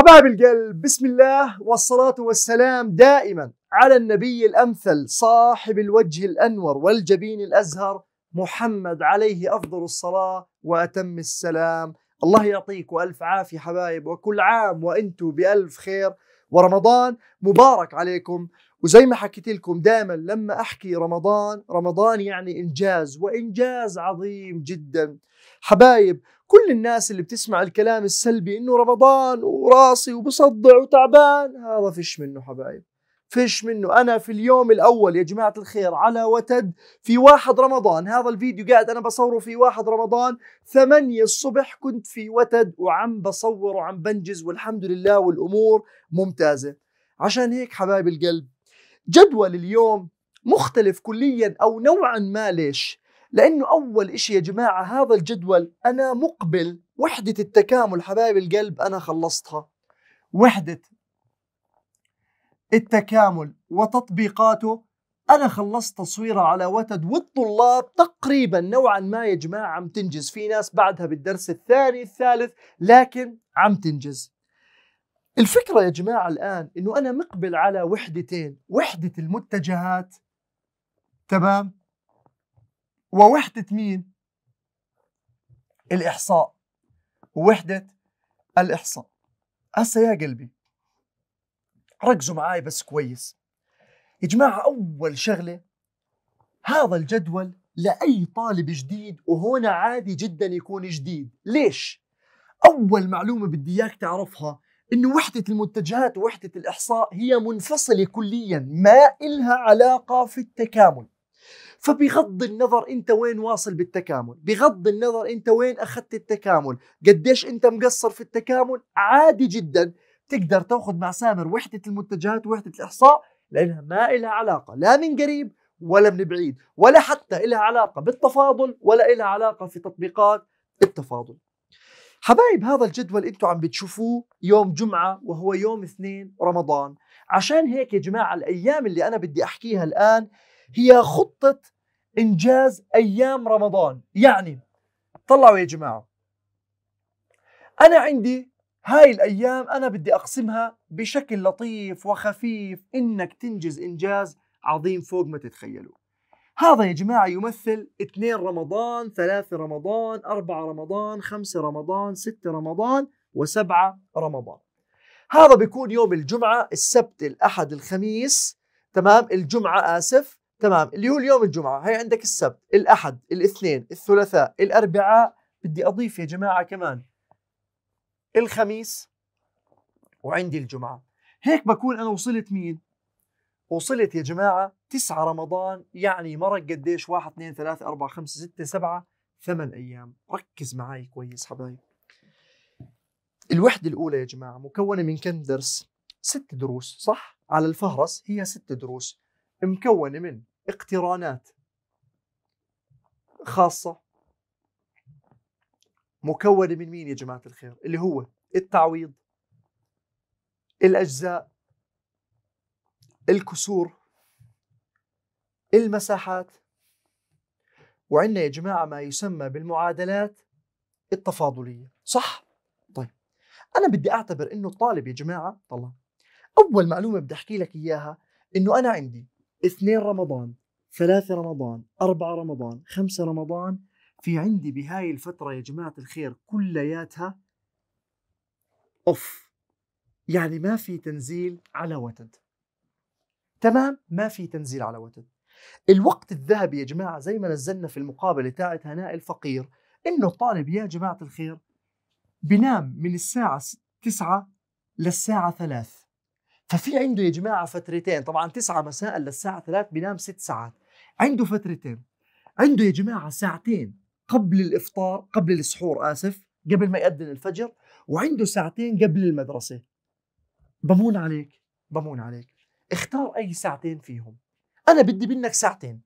حبايب القلب بسم الله والصلاة والسلام دائما على النبي الأمثل صاحب الوجه الأنور والجبين الأزهر محمد عليه أفضل الصلاة وأتم السلام الله يعطيك ألف عافية حبايب وكل عام وأنتم بألف خير ورمضان مبارك عليكم وزي ما حكيت لكم دائما لما أحكي رمضان رمضان يعني إنجاز وإنجاز عظيم جداً حبايب كل الناس اللي بتسمع الكلام السلبي انه رمضان وراسي وبصدع وتعبان هذا فيش منه حبايب فيش منه انا في اليوم الاول يا جماعه الخير على وتد في واحد رمضان هذا الفيديو قاعد انا بصوره في واحد رمضان ثمانية الصبح كنت في وتد وعم بصور وعم بنجز والحمد لله والامور ممتازه عشان هيك حبايب القلب جدول اليوم مختلف كليا او نوعا ما ليش لأنه أول إشي يا جماعة هذا الجدول أنا مقبل وحدة التكامل حبايب القلب أنا خلصتها وحدة التكامل وتطبيقاته أنا خلصت تصويرها على وتد والطلاب تقريبا نوعا ما يا جماعة عم تنجز في ناس بعدها بالدرس الثاني الثالث لكن عم تنجز الفكرة يا جماعة الآن أنه أنا مقبل على وحدتين وحدة المتجهات تمام ووحدة مين؟ الإحصاء وحدة الإحصاء هسا يا قلبي ركزوا معاي بس كويس يا جماعة أول شغلة هذا الجدول لأي طالب جديد وهنا عادي جدا يكون جديد ليش؟ أول معلومة بدي إياك تعرفها إنه وحدة المتجهات ووحدة الإحصاء هي منفصلة كليا ما إلها علاقة في التكامل فبغض النظر انت وين واصل بالتكامل بغض النظر انت وين اخذت التكامل قديش انت مقصر في التكامل عادي جدا تقدر تاخذ مع سامر وحده المنتجات وحده الاحصاء لانها ما لها علاقه لا من قريب ولا من بعيد ولا حتى لها علاقه بالتفاضل ولا لها علاقه في تطبيقات التفاضل حبايب هذا الجدول انتم عم بتشوفوه يوم جمعة وهو يوم اثنين رمضان عشان هيك يا جماعة الأيام اللي أنا بدي أحكيها الآن هي خطة انجاز ايام رمضان يعني طلعوا يا جماعه انا عندي هاي الايام انا بدي اقسمها بشكل لطيف وخفيف انك تنجز انجاز عظيم فوق ما تتخيلوا هذا يا جماعة يمثل 2 رمضان 3 رمضان 4 رمضان 5 رمضان 6 رمضان و7 رمضان هذا بيكون يوم الجمعة السبت الأحد الخميس تمام الجمعة آسف تمام اللي هو اليوم الجمعه هي عندك السبت الاحد الاثنين الثلاثاء الاربعاء بدي اضيف يا جماعه كمان الخميس وعندي الجمعه هيك بكون انا وصلت مين وصلت يا جماعه 9 رمضان يعني مرق قديش 1 2 3 4 5 6 7 ثمان ايام ركز معي كويس حبايب الوحده الاولى يا جماعه مكونه من كم درس ست دروس صح على الفهرس هي ست دروس مكونه من اقترانات خاصة مكونة من مين يا جماعة الخير اللي هو التعويض الأجزاء الكسور المساحات وعندنا يا جماعة ما يسمى بالمعادلات التفاضلية صح؟ طيب أنا بدي أعتبر إنه الطالب يا جماعة طلع أول معلومة بدي أحكي لك إياها إنه أنا عندي اثنين رمضان ثلاثة رمضان أربعة رمضان خمسة رمضان في عندي بهاي الفترة يا جماعة الخير كلياتها أوف يعني ما في تنزيل على وتد تمام ما في تنزيل على وتد الوقت الذهبي يا جماعة زي ما نزلنا في المقابلة تاعت هناء الفقير إنه الطالب يا جماعة الخير بنام من الساعة تسعة للساعة ثلاث ففي عنده يا جماعه فترتين طبعا 9 مساء للساعه 3 بينام 6 ساعات عنده فترتين عنده يا جماعه ساعتين قبل الافطار قبل السحور اسف قبل ما يأذن الفجر وعنده ساعتين قبل المدرسه بمون عليك بمون عليك اختار اي ساعتين فيهم انا بدي منك ساعتين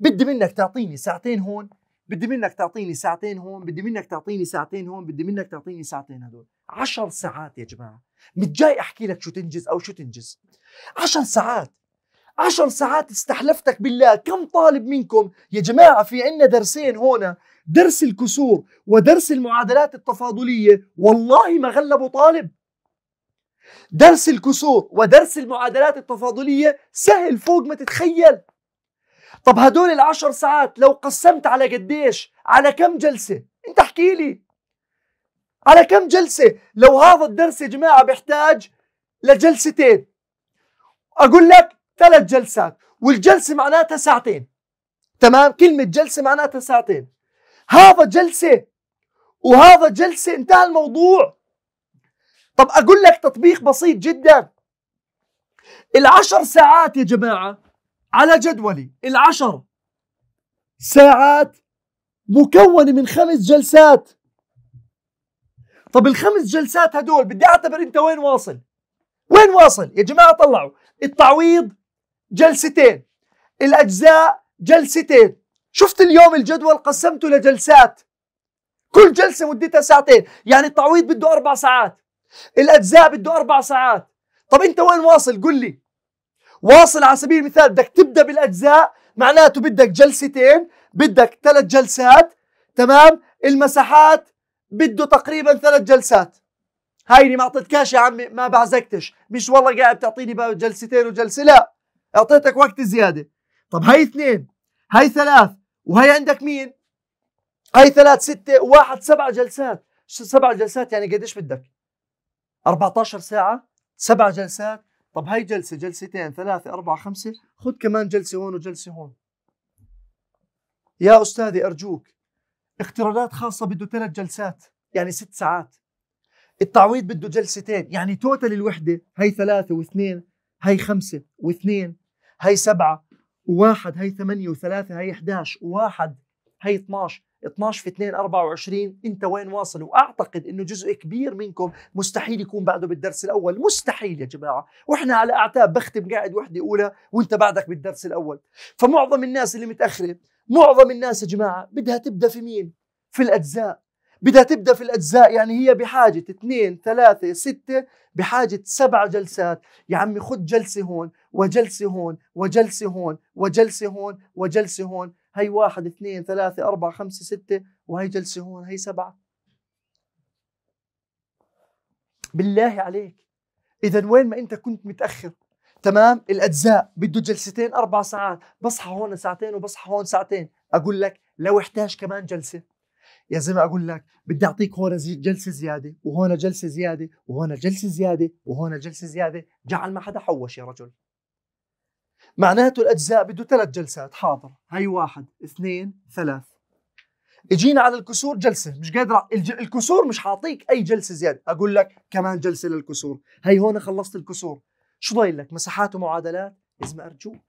بدي منك تعطيني ساعتين هون بدي منك تعطيني ساعتين هون بدي منك تعطيني ساعتين هون بدي منك تعطيني ساعتين هدول عشر ساعات يا جماعه مش جاي احكي لك شو تنجز او شو تنجز 10 ساعات 10 ساعات استحلفتك بالله كم طالب منكم يا جماعه في عندنا درسين هنا درس الكسور ودرس المعادلات التفاضليه والله ما غلبوا طالب درس الكسور ودرس المعادلات التفاضلية سهل فوق ما تتخيل طب هدول العشر ساعات لو قسمت على قديش على كم جلسة انت احكي لي على كم جلسة لو هذا الدرس يا جماعة بيحتاج لجلستين أقول لك ثلاث جلسات والجلسة معناتها ساعتين تمام كلمة جلسة معناتها ساعتين هذا جلسة وهذا جلسة انتهى الموضوع طب أقول لك تطبيق بسيط جدا العشر ساعات يا جماعة على جدولي العشر ساعات مكونة من خمس جلسات طب الخمس جلسات هدول بدي اعتبر انت وين واصل وين واصل يا جماعه طلعوا التعويض جلستين الاجزاء جلستين شفت اليوم الجدول قسمته لجلسات كل جلسه مدتها ساعتين يعني التعويض بده اربع ساعات الاجزاء بده اربع ساعات طب انت وين واصل قل لي واصل على سبيل المثال بدك تبدا بالاجزاء معناته بدك جلستين بدك ثلاث جلسات تمام المساحات بده تقريبا ثلاث جلسات هايني ما اعطيتكاش يا عمي ما بعزقتش مش والله قاعد بتعطيني جلستين وجلسه لا اعطيتك وقت زياده طب هاي اثنين هاي ثلاث وهي عندك مين هاي ثلاث ستة واحد سبع جلسات سبع جلسات يعني قديش بدك 14 ساعة سبع جلسات طب هاي جلسة جلستين ثلاثة أربعة خمسة خذ كمان جلسة هون وجلسة هون يا أستاذي أرجوك اقتراضات خاصه بده ثلاث جلسات يعني ست ساعات التعويض بده جلستين يعني توتال الوحده هي ثلاثه واثنين هي خمسه واثنين هي سبعه وواحد هي ثمانية وثلاثة هي 11 وواحد هي 12 12 في 2 24 انت وين واصل واعتقد انه جزء كبير منكم مستحيل يكون بعده بالدرس الاول مستحيل يا جماعه واحنا على اعتاب بختم قاعد وحده اولى وانت بعدك بالدرس الاول فمعظم الناس اللي متاخره معظم الناس يا جماعه بدها تبدا في مين في الاجزاء بدها تبدا في الاجزاء يعني هي بحاجه اثنين ثلاثه سته بحاجه سبع جلسات يا عمي خذ جلسه هون وجلسه هون وجلسه هون وجلسه هون وجلسه هون هي واحد اثنين ثلاثة أربعة خمسة ستة وهي جلسة هون هي سبعة بالله عليك إذا وين ما أنت كنت متأخر تمام الأجزاء بده جلستين أربع ساعات بصحى هون ساعتين وبصحى هون ساعتين أقول لك لو احتاج كمان جلسة يا زلمة أقول لك بدي أعطيك هون جلسة زيادة وهون جلسة زيادة وهون جلسة زيادة وهون جلسة زيادة جعل ما حدا حوش يا رجل معناته الاجزاء بده ثلاث جلسات حاضر هي واحد اثنين ثلاث اجينا على الكسور جلسه مش قادر الكسور مش حاعطيك اي جلسه زياده اقول لك كمان جلسه للكسور هي هون خلصت الكسور شو ضايل لك مساحات ومعادلات لازم ارجوك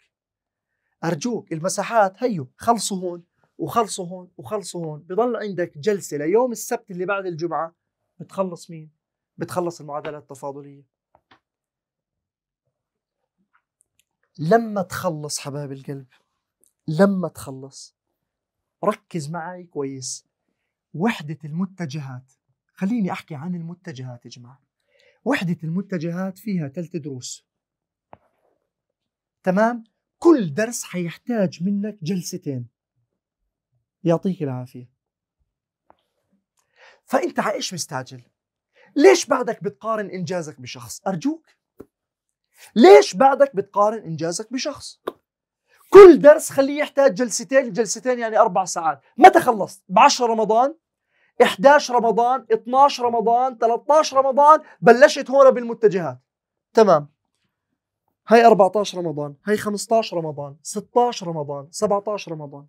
ارجوك المساحات هيو خلصوا هون وخلصوا هون وخلصوا هون بضل عندك جلسه ليوم السبت اللي بعد الجمعه بتخلص مين بتخلص المعادلات التفاضليه لما تخلص حبايب القلب لما تخلص ركز معي كويس وحدة المتجهات خليني أحكي عن المتجهات يا جماعة وحدة المتجهات فيها ثلاث دروس تمام كل درس حيحتاج منك جلستين يعطيك العافية فأنت عايش مستعجل ليش بعدك بتقارن إنجازك بشخص أرجوك ليش بعدك بتقارن انجازك بشخص كل درس خليه يحتاج جلستين جلستين يعني اربع ساعات متى خلصت ب 10 رمضان 11 رمضان 12 رمضان 13 رمضان بلشت هون بالمتجهات تمام هاي 14 رمضان هاي 15 رمضان 16 رمضان 17 رمضان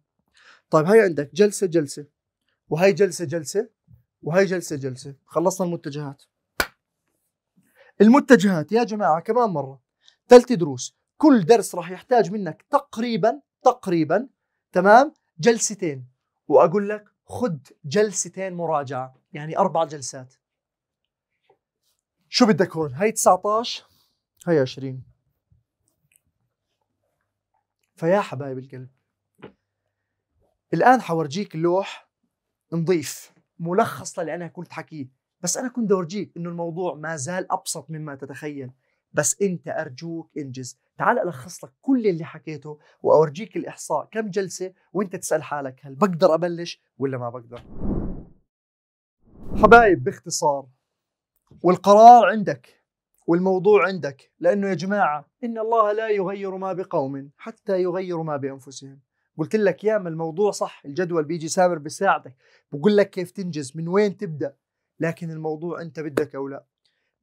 طيب هاي عندك جلسه جلسه وهي جلسه جلسه وهي جلسه جلسه خلصنا المتجهات المتجهات يا جماعه كمان مره ثلاث دروس كل درس راح يحتاج منك تقريبا تقريبا تمام جلستين واقول لك خذ جلستين مراجعه يعني اربع جلسات شو بدك هون هي 19 هي 20 فيا حبايب القلب الان حورجيك اللوح نظيف ملخص للي انا كنت حكيه بس انا كنت اورجيك انه الموضوع ما زال ابسط مما تتخيل بس انت ارجوك انجز تعال الخص لك كل اللي حكيته واورجيك الاحصاء كم جلسه وانت تسال حالك هل بقدر ابلش ولا ما بقدر حبايب باختصار والقرار عندك والموضوع عندك لانه يا جماعه ان الله لا يغير ما بقوم حتى يغيروا ما بانفسهم قلت لك ياما الموضوع صح الجدول بيجي سامر بيساعدك بقول لك كيف تنجز من وين تبدا لكن الموضوع انت بدك او لا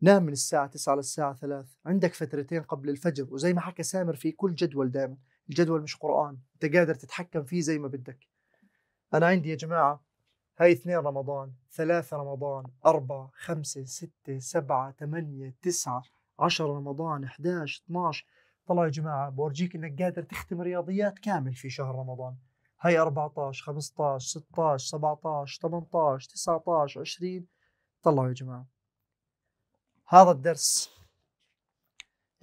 نام من الساعة 9 للساعة 3 عندك فترتين قبل الفجر وزي ما حكى سامر في كل جدول دائما الجدول مش قرآن أنت قادر تتحكم فيه زي ما بدك أنا عندي يا جماعة هاي اثنين رمضان ثلاثة رمضان أربعة خمسة ستة سبعة ثمانية تسعة عشر رمضان 11 12 طلع يا جماعة بورجيك إنك قادر تختم رياضيات كامل في شهر رمضان هاي 14 15 16 17 18 19 20 طلعوا يا جماعة هذا الدرس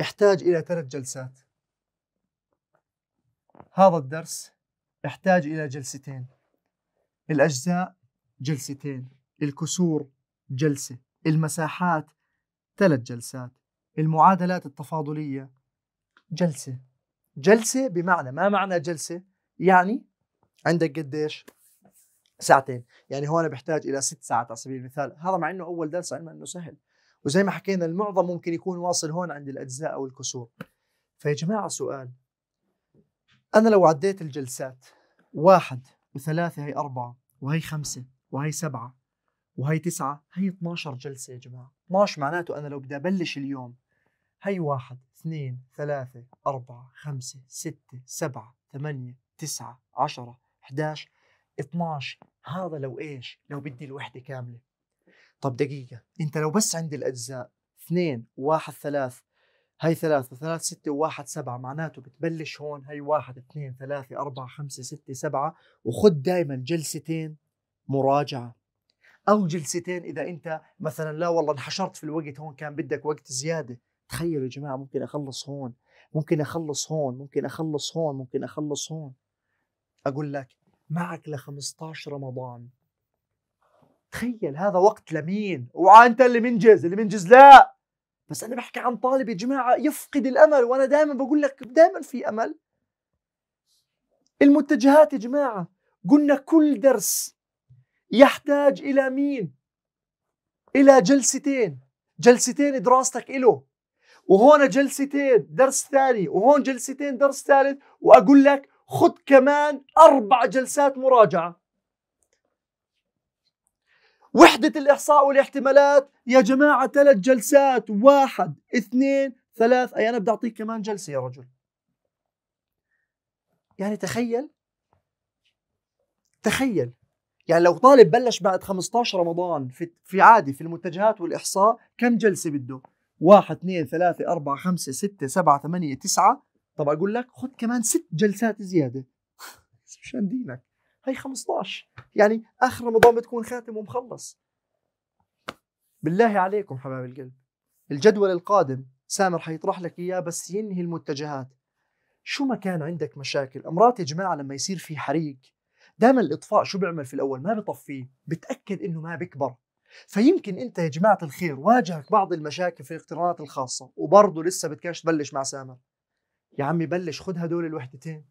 يحتاج إلى ثلاث جلسات هذا الدرس يحتاج إلى جلستين الأجزاء جلستين الكسور جلسة المساحات ثلاث جلسات المعادلات التفاضلية جلسة جلسة بمعنى ما معنى جلسة يعني عندك قديش ساعتين يعني هون بحتاج الى ست ساعات على سبيل المثال هذا مع انه اول درس علم انه سهل وزي ما حكينا المعظم ممكن يكون واصل هون عند الاجزاء او الكسور فيا جماعه سؤال انا لو عديت الجلسات واحد وثلاثه هي اربعه وهي خمسه وهي سبعه وهي تسعه هي 12 جلسه يا جماعه 12 معناته انا لو بدي ابلش اليوم هي واحد اثنين ثلاثة أربعة خمسة ستة سبعة ثمانية تسعة عشرة 11 12 هذا لو ايش؟ لو بدي الوحده كامله طب دقيقه انت لو بس عندي الاجزاء اثنين وواحد ثلاث هاي 3 6 ستة وواحد سبعة معناته بتبلش هون هاي واحد اثنين ثلاثة أربعة خمسة ستة سبعة وخذ دائما جلستين مراجعة أو جلستين إذا أنت مثلا لا والله انحشرت في الوقت هون كان بدك وقت زيادة تخيلوا يا جماعة ممكن أخلص هون ممكن أخلص هون ممكن أخلص هون ممكن أخلص هون أقول لك معك ل 15 رمضان تخيل هذا وقت لمين وانت اللي منجز اللي منجز لا بس انا بحكي عن طالب يا جماعه يفقد الامل وانا دائما بقول لك دائما في امل المتجهات يا جماعه قلنا كل درس يحتاج الى مين الى جلستين جلستين دراستك له وهون جلستين درس ثاني وهون جلستين درس ثالث واقول لك خذ كمان أربع جلسات مراجعة وحدة الإحصاء والاحتمالات يا جماعة ثلاث جلسات واحد اثنين ثلاث أي أنا بدي أعطيك كمان جلسة يا رجل يعني تخيل تخيل يعني لو طالب بلش بعد 15 رمضان في, في عادي في المتجهات والإحصاء كم جلسة بده واحد اثنين ثلاثة أربعة خمسة ستة سبعة ثمانية تسعة طب اقول لك خذ كمان ست جلسات زياده مشان دينك هي 15 يعني اخر رمضان بتكون خاتم ومخلص بالله عليكم حباب القلب الجدول القادم سامر حيطرح لك اياه بس ينهي المتجهات شو ما كان عندك مشاكل امرات يا جماعه لما يصير في حريق دائما الاطفاء شو بيعمل في الاول ما بطفيه بتاكد انه ما بيكبر فيمكن انت يا جماعه الخير واجهك بعض المشاكل في الاقترانات الخاصه وبرضه لسه بدكش تبلش مع سامر يا عمي بلش خد هدول الوحدتين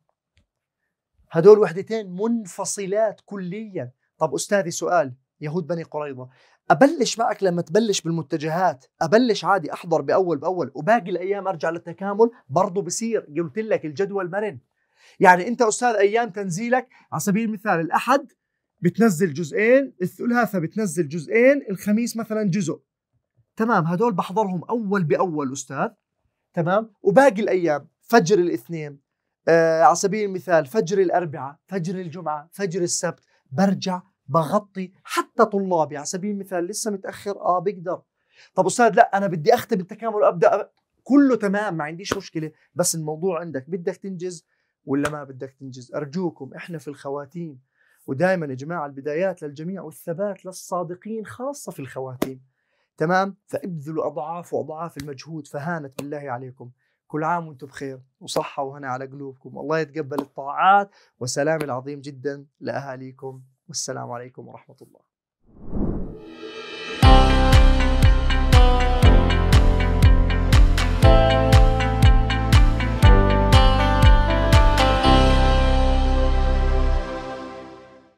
هدول وحدتين منفصلات كليا طب أستاذي سؤال يهود بني قريظة أبلش معك لما تبلش بالمتجهات أبلش عادي أحضر بأول بأول وباقي الأيام أرجع للتكامل برضه بصير قلت لك الجدول مرن يعني أنت أستاذ أيام تنزيلك على سبيل المثال الأحد بتنزل جزئين الثلاثاء بتنزل جزئين الخميس مثلا جزء تمام هدول بحضرهم أول بأول أستاذ تمام وباقي الأيام فجر الاثنين آه على سبيل المثال فجر الاربعاء فجر الجمعه فجر السبت برجع بغطي حتى طلابي على سبيل المثال لسه متاخر اه بقدر طب استاذ لا انا بدي اختم التكامل ابدا كله تمام ما عنديش مشكله بس الموضوع عندك بدك تنجز ولا ما بدك تنجز ارجوكم احنا في الخواتيم ودائما يا جماعه البدايات للجميع والثبات للصادقين خاصه في الخواتيم تمام فابذلوا اضعاف واضعاف المجهود فهانت بالله عليكم كل عام وانتم بخير وصحة وهنا على قلوبكم الله يتقبل الطاعات وسلام العظيم جدا لأهاليكم والسلام عليكم ورحمة الله